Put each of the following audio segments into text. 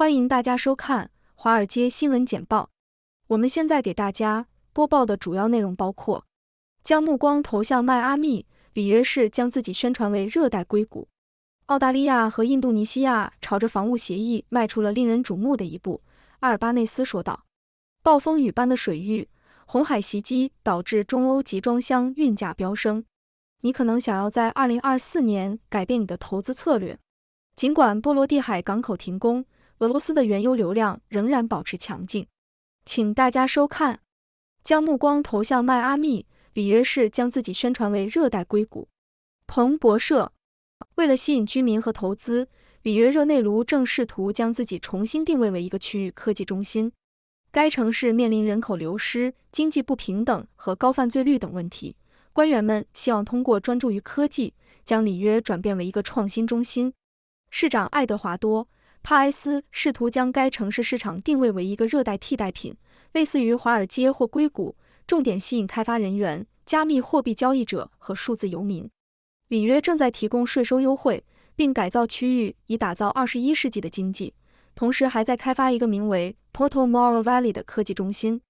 欢迎大家收看《华尔街新闻简报》。我们现在给大家播报的主要内容包括：将目光投向迈阿密，里约市将自己宣传为热带硅谷；澳大利亚和印度尼西亚朝着防务协议迈出了令人瞩目的一步。阿尔巴内斯说道：“暴风雨般的水域，红海袭击导致中欧集装箱运价飙升。你可能想要在二零二四年改变你的投资策略。尽管波罗的海港口停工。”俄罗斯的原油流量仍然保持强劲，请大家收看。将目光投向迈阿密，里约市将自己宣传为热带硅谷。彭博社为了吸引居民和投资，里约热内卢正试图将自己重新定位为一个区域科技中心。该城市面临人口流失、经济不平等和高犯罪率等问题，官员们希望通过专注于科技，将里约转变为一个创新中心。市长爱德华多。帕埃斯试图将该城市市场定位为一个热带替代品，类似于华尔街或硅谷，重点吸引开发人员、加密货币交易者和数字游民。里约正在提供税收优惠，并改造区域以打造二十一世纪的经济，同时还在开发一个名为 Porto m o r o v a l l e y 的科技中心。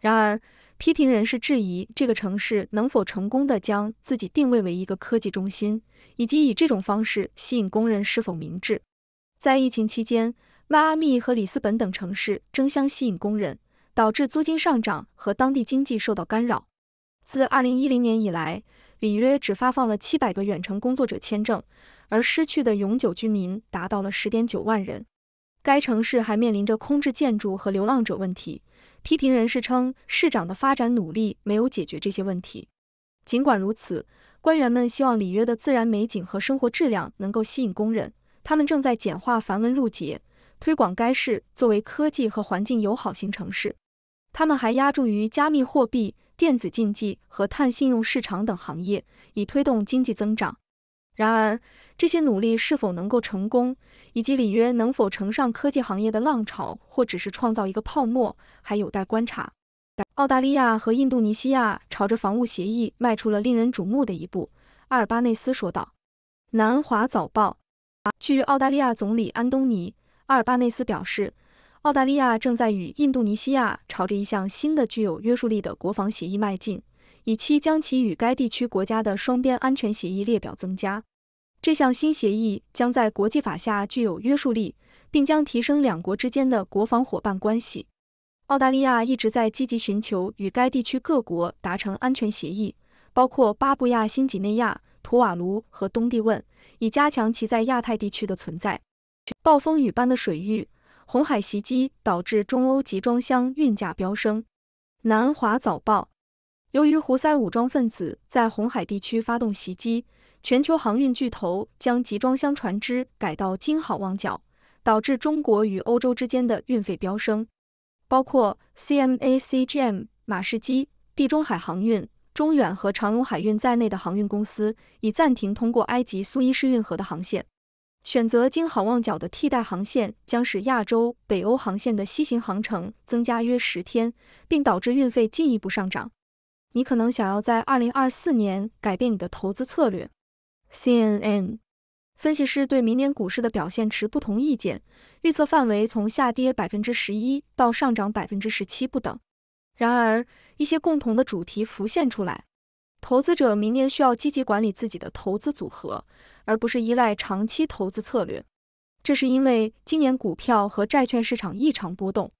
然而，批评人士质疑这个城市能否成功地将自己定位为一个科技中心，以及以这种方式吸引工人是否明智。在疫情期间，迈阿密和里斯本等城市争相吸引工人，导致租金上涨和当地经济受到干扰。自二零一零年以来，里约只发放了七百个远程工作者签证，而失去的永久居民达到了十点九万人。该城市还面临着空置建筑和流浪者问题。批评人士称，市长的发展努力没有解决这些问题。尽管如此，官员们希望里约的自然美景和生活质量能够吸引工人。他们正在简化繁文缛节，推广该市作为科技和环境友好型城市。他们还押注于加密货币、电子竞技和碳信用市场等行业，以推动经济增长。然而，这些努力是否能够成功，以及里约能否乘上科技行业的浪潮，或只是创造一个泡沫，还有待观察。澳大利亚和印度尼西亚朝着防务协议迈出了令人瞩目的一步，阿尔巴内斯说道，《南华早报》。据澳大利亚总理安东尼·阿尔巴内斯表示，澳大利亚正在与印度尼西亚朝着一项新的具有约束力的国防协议迈进，以期将其与该地区国家的双边安全协议列表增加。这项新协议将在国际法下具有约束力，并将提升两国之间的国防伙伴关系。澳大利亚一直在积极寻求与该地区各国达成安全协议，包括巴布亚新几内亚、图瓦卢和东帝汶。以加强其在亚太地区的存在。暴风雨般的水域，红海袭击导致中欧集装箱运价飙升。南华早报：由于胡塞武装分子在红海地区发动袭击，全球航运巨头将集装箱船只改到金好望角，导致中国与欧洲之间的运费飙升，包括 CMA CGM、马士基、地中海航运。中远和长荣海运在内的航运公司已暂停通过埃及苏伊士运河的航线，选择经好望角的替代航线将使亚洲北欧航线的西行航程增加约十天，并导致运费进一步上涨。你可能想要在二零二四年改变你的投资策略。CNN 分析师对明年股市的表现持不同意见，预测范围从下跌百分之十一到上涨百分之十七不等。然而，一些共同的主题浮现出来。投资者明年需要积极管理自己的投资组合，而不是依赖长期投资策略。这是因为今年股票和债券市场异常波动。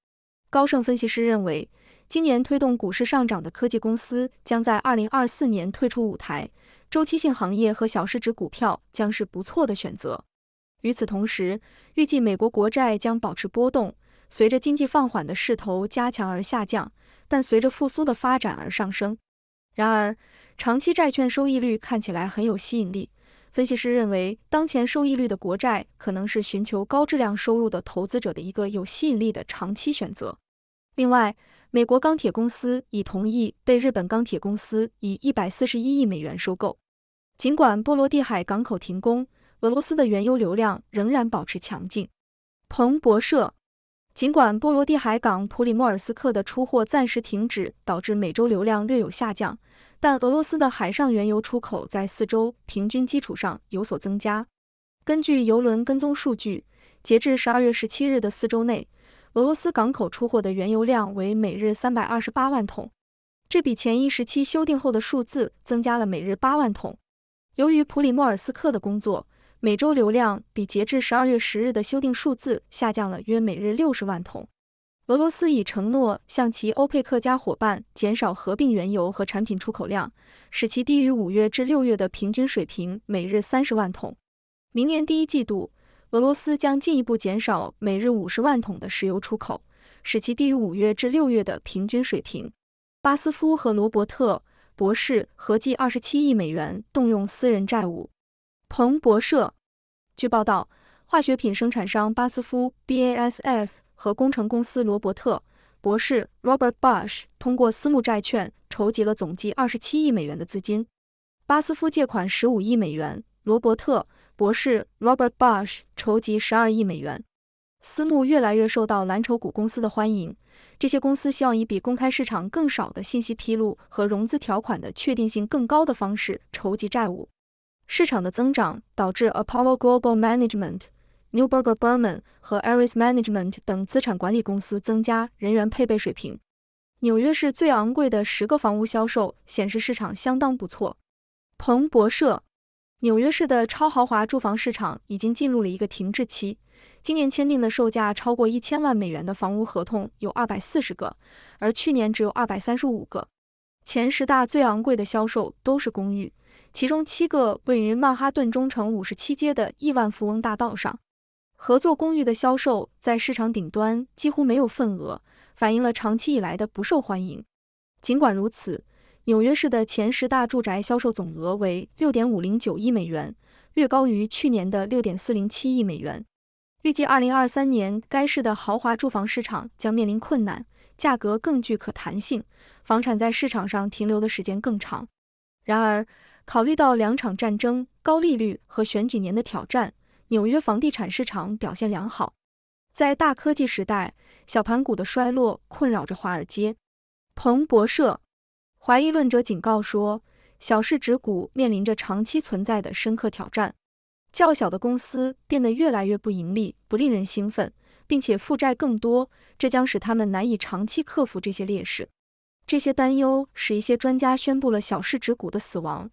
高盛分析师认为，今年推动股市上涨的科技公司将在二零二四年退出舞台，周期性行业和小市值股票将是不错的选择。与此同时，预计美国国债将保持波动，随着经济放缓的势头加强而下降。但随着复苏的发展而上升。然而，长期债券收益率看起来很有吸引力。分析师认为，当前收益率的国债可能是寻求高质量收入的投资者的一个有吸引力的长期选择。另外，美国钢铁公司已同意被日本钢铁公司以一百四十一亿美元收购。尽管波罗的海港口停工，俄罗斯的原油流量仍然保持强劲。彭博社。尽管波罗的海港普里莫尔斯克的出货暂时停止，导致每周流量略有下降，但俄罗斯的海上原油出口在四周平均基础上有所增加。根据油轮跟踪数据，截至十二月十七日的四周内，俄罗斯港口出货的原油量为每日三百二十八万桶，这比前一时期修订后的数字增加了每日八万桶。由于普里莫尔斯克的工作。每周流量比截至十二月十日的修订数字下降了约每日六十万桶。俄罗斯已承诺向其欧佩克加伙伴减少合并原油和产品出口量，使其低于五月至六月的平均水平每日三十万桶。明年第一季度，俄罗斯将进一步减少每日五十万桶的石油出口，使其低于五月至六月的平均水平。巴斯夫和罗伯特博士合计二十七亿美元动用私人债务。彭博社据报道，化学品生产商巴斯夫 （BASF） 和工程公司罗伯特·博士 （Robert Bosch） 通过私募债券筹集了总计二十七亿美元的资金。巴斯夫借款十五亿美元，罗伯特·博士 （Robert Bosch） 筹集十二亿美元。私募越来越受到蓝筹股公司的欢迎，这些公司希望以比公开市场更少的信息披露和融资条款的确定性更高的方式筹集债务。市场的增长导致 Apollo Global Management、Newberg Berman 和 Ares Management 等资产管理公司增加人员配备水平。纽约市最昂贵的十个房屋销售显示市场相当不错。彭博社，纽约市的超豪华住房市场已经进入了一个停滞期。今年签订的售价超过一千万美元的房屋合同有二百四十个，而去年只有二百三十五个。前十大最昂贵的销售都是公寓。其中七个位于曼哈顿中城五十七街的亿万富翁大道上，合作公寓的销售在市场顶端几乎没有份额，反映了长期以来的不受欢迎。尽管如此，纽约市的前十大住宅销售总额为六点五零九亿美元，略高于去年的六点四零七亿美元。预计二零二三年该市的豪华住房市场将面临困难，价格更具可弹性，房产在市场上停留的时间更长。然而，考虑到两场战争、高利率和选举年的挑战，纽约房地产市场表现良好。在大科技时代，小盘股的衰落困扰着华尔街。彭博社怀疑论者警告说，小市值股面临着长期存在的深刻挑战。较小的公司变得越来越不盈利、不令人兴奋，并且负债更多，这将使他们难以长期克服这些劣势。这些担忧使一些专家宣布了小市值股的死亡。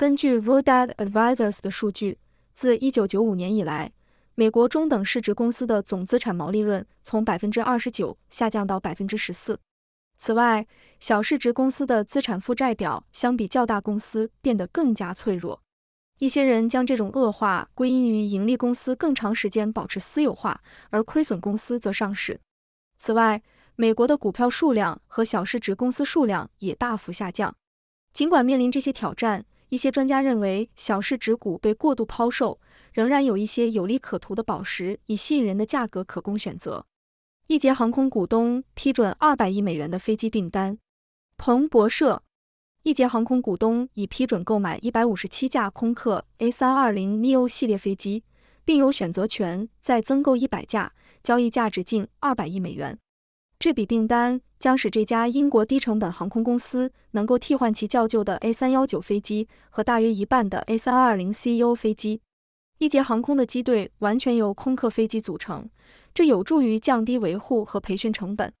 根据 Vodad Advisors 的数据，自一九九五年以来，美国中等市值公司的总资产毛利润从百分之二十九下降到百分之十四。此外，小市值公司的资产负债表相比较大公司变得更加脆弱。一些人将这种恶化归因于盈利公司更长时间保持私有化，而亏损公司则上市。此外，美国的股票数量和小市值公司数量也大幅下降。尽管面临这些挑战，一些专家认为，小市值股被过度抛售，仍然有一些有利可图的宝石以吸引人的价格可供选择。易捷航空股东批准二百亿美元的飞机订单。彭博社，易捷航空股东已批准购买一百五十七架空客 A 三二零 neo 系列飞机，并有选择权再增购一百架，交易价值近二百亿美元。这笔订单。将使这家英国低成本航空公司能够替换其较旧的 A319 飞机和大约一半的 A320CEO 飞机。一节航空的机队完全由空客飞机组成，这有助于降低维护和培训成本。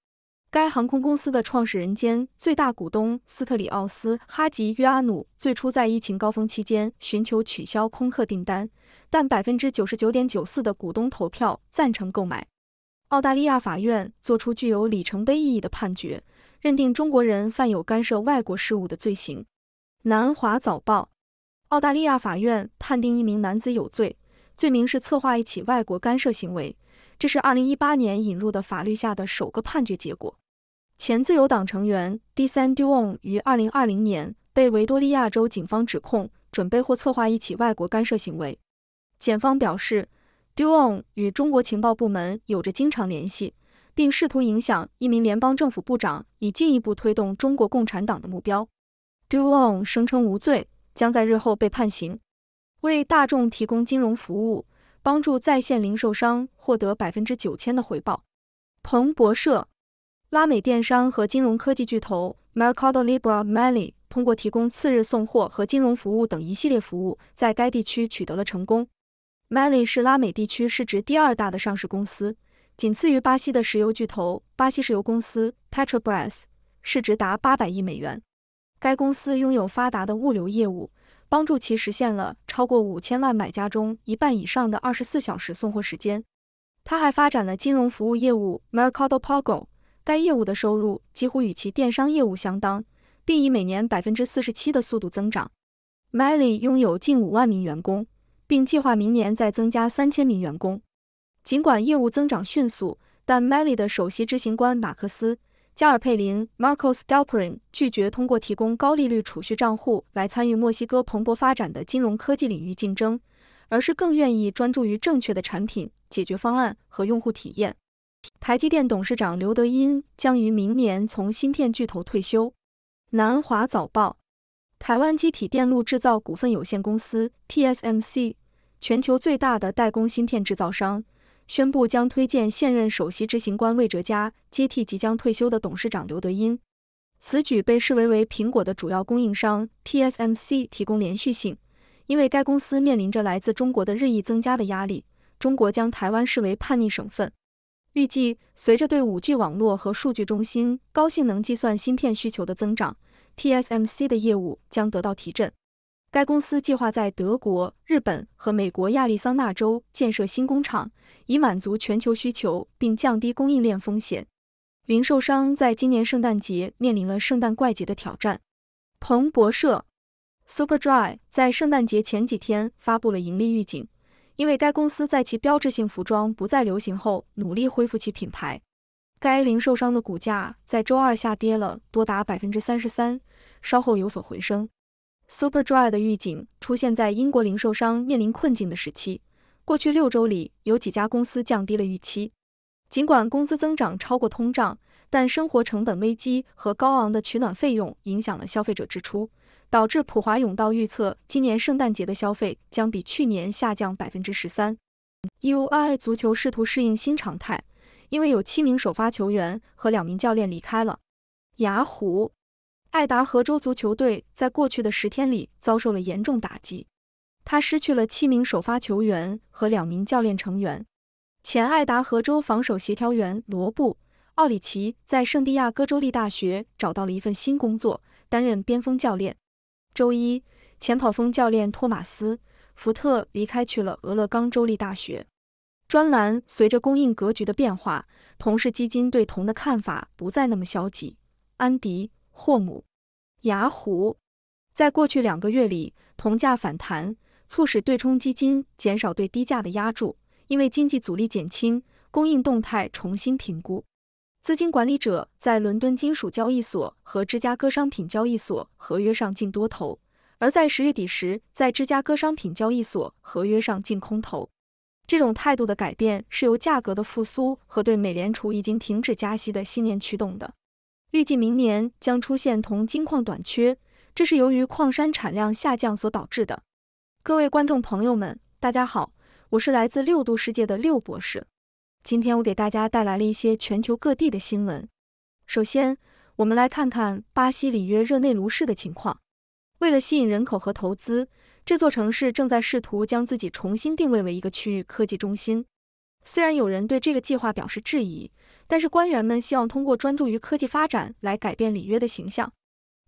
该航空公司的创始人兼最大股东斯特里奥斯哈吉约阿努最初在疫情高峰期间寻求取消空客订单，但百分之九十九点九四的股东投票赞成购买。澳大利亚法院作出具有里程碑意义的判决，认定中国人犯有干涉外国事务的罪行。南华早报，澳大利亚法院判定一名男子有罪，罪名是策划一起外国干涉行为。这是二零一八年引入的法律下的首个判决结果。前自由党成员 D San Duan 于二零二零年被维多利亚州警方指控准备或策划一起外国干涉行为，检方表示。Duong 与中国情报部门有着经常联系，并试图影响一名联邦政府部长，以进一步推动中国共产党的目标。Duong 声称无罪，将在日后被判刑。为大众提供金融服务，帮助在线零售商获得百分之九千的回报。彭博社，拉美电商和金融科技巨头 Mercado Libre Maly 通过提供次日送货和金融服务等一系列服务，在该地区取得了成功。m a l i 是拉美地区市值第二大的上市公司，仅次于巴西的石油巨头巴西石油公司 Petrobras，市值达80亿美元。该公司拥有发达的物流业务，帮助其实现了超过5000万买家中一半以上的24小时送货时间。它还发展了金融服务业务 Mercado Pago，该业务的收入几乎与其电商业务相当，并以每年47%的速度增长。m a l i 拥有近5万名员工。并计划明年再增加三千名员工。尽管业务增长迅速，但 m e l l i 的首席执行官马克思加尔佩林 （Marco s t e l p r i n 拒绝通过提供高利率储蓄账户来参与墨西哥蓬勃发展的金融科技领域竞争，而是更愿意专注于正确的产品解决方案和用户体验。台积电董事长刘德音将于明年从芯片巨头退休。南华早报。台湾机体电路制造股份有限公司 （TSMC） 全球最大的代工芯片制造商，宣布将推荐现任首席执行官魏哲嘉接替即将退休的董事长刘德音。此举被视为为苹果的主要供应商 TSMC 提供连续性，因为该公司面临着来自中国的日益增加的压力。中国将台湾视为叛逆省份。预计随着对五 G 网络和数据中心高性能计算芯片需求的增长。TSMC 的业务将得到提振。该公司计划在德国、日本和美国亚利桑那州建设新工厂，以满足全球需求并降低供应链风险。零售商在今年圣诞节面临了“圣诞怪节”的挑战。彭博社，Superdry 在圣诞节前几天发布了盈利预警，因为该公司在其标志性服装不再流行后，努力恢复其品牌。该零售商的股价在周二下跌了多达百分之三十三，稍后有所回升。Superdry 的预警出现在英国零售商面临困境的时期。过去六周里，有几家公司降低了预期。尽管工资增长超过通胀，但生活成本危机和高昂的取暖费用影响了消费者支出，导致普华永道预测今年圣诞节的消费将比去年下降百分之十三。U I 足球试图适应新常态。因为有七名首发球员和两名教练离开了，雅虎艾达荷州足球队在过去的十天里遭受了严重打击。他失去了七名首发球员和两名教练成员。前艾达荷州防守协调员罗布·奥里奇在圣地亚哥州立大学找到了一份新工作，担任边锋教练。周一，前跑锋教练托马斯·福特离开去了俄勒冈州立大学。专栏：随着供应格局的变化，同是基金对铜的看法不再那么消极。安迪·霍姆，雅虎，在过去两个月里，铜价反弹，促使对冲基金减少对低价的压注，因为经济阻力减轻，供应动态重新评估。资金管理者在伦敦金属交易所和芝加哥商品交易所合约上进多头，而在十月底时，在芝加哥商品交易所合约上进空头。这种态度的改变是由价格的复苏和对美联储已经停止加息的信念驱动的。预计明年将出现铜金矿短缺，这是由于矿山产量下降所导致的。各位观众朋友们，大家好，我是来自六度世界的六博士。今天我给大家带来了一些全球各地的新闻。首先，我们来看看巴西里约热内卢市的情况。为了吸引人口和投资，这座城市正在试图将自己重新定位为一个区域科技中心。虽然有人对这个计划表示质疑，但是官员们希望通过专注于科技发展来改变里约的形象。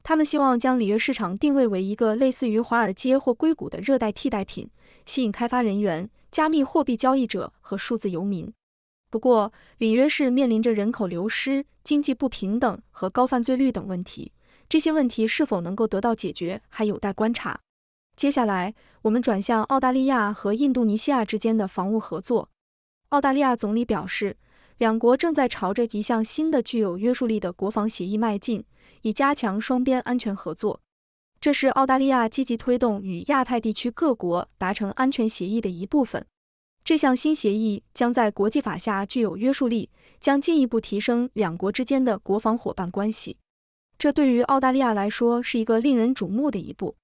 他们希望将里约市场定位为一个类似于华尔街或硅谷的热带替代品，吸引开发人员、加密货币交易者和数字游民。不过，里约市面临着人口流失、经济不平等和高犯罪率等问题。这些问题是否能够得到解决，还有待观察。接下来，我们转向澳大利亚和印度尼西亚之间的防务合作。澳大利亚总理表示，两国正在朝着一项新的具有约束力的国防协议迈进，以加强双边安全合作。这是澳大利亚积极推动与亚太地区各国达成安全协议的一部分。这项新协议将在国际法下具有约束力，将进一步提升两国之间的国防伙伴关系。这对于澳大利亚来说是一个令人瞩目的一步。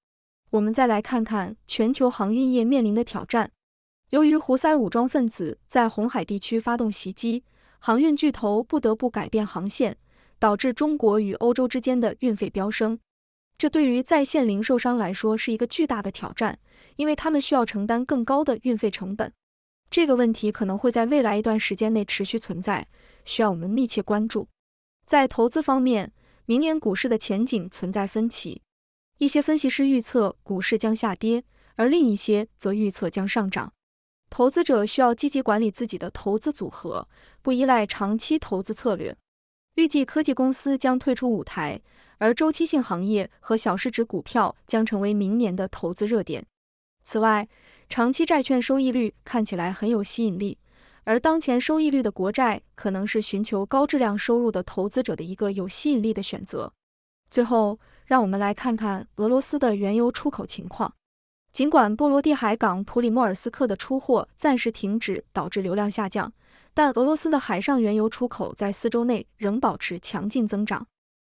我们再来看看全球航运业面临的挑战。由于胡塞武装分子在红海地区发动袭击，航运巨头不得不改变航线，导致中国与欧洲之间的运费飙升。这对于在线零售商来说是一个巨大的挑战，因为他们需要承担更高的运费成本。这个问题可能会在未来一段时间内持续存在，需要我们密切关注。在投资方面，明年股市的前景存在分歧，一些分析师预测股市将下跌，而另一些则预测将上涨。投资者需要积极管理自己的投资组合，不依赖长期投资策略。预计科技公司将退出舞台，而周期性行业和小市值股票将成为明年的投资热点。此外，长期债券收益率看起来很有吸引力。而当前收益率的国债可能是寻求高质量收入的投资者的一个有吸引力的选择。最后，让我们来看看俄罗斯的原油出口情况。尽管波罗的海港普里莫尔斯克的出货暂时停止导致流量下降，但俄罗斯的海上原油出口在四周内仍保持强劲增长。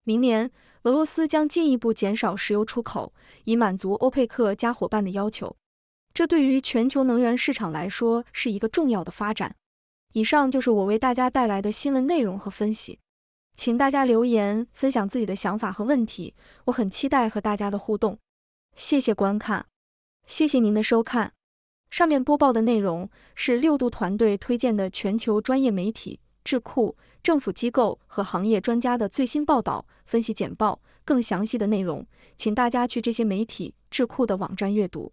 明年，俄罗斯将进一步减少石油出口，以满足欧佩克加伙伴的要求。这对于全球能源市场来说是一个重要的发展。以上就是我为大家带来的新闻内容和分析，请大家留言分享自己的想法和问题，我很期待和大家的互动。谢谢观看，谢谢您的收看。上面播报的内容是六度团队推荐的全球专业媒体、智库、政府机构和行业专家的最新报道、分析简报。更详细的内容，请大家去这些媒体、智库的网站阅读。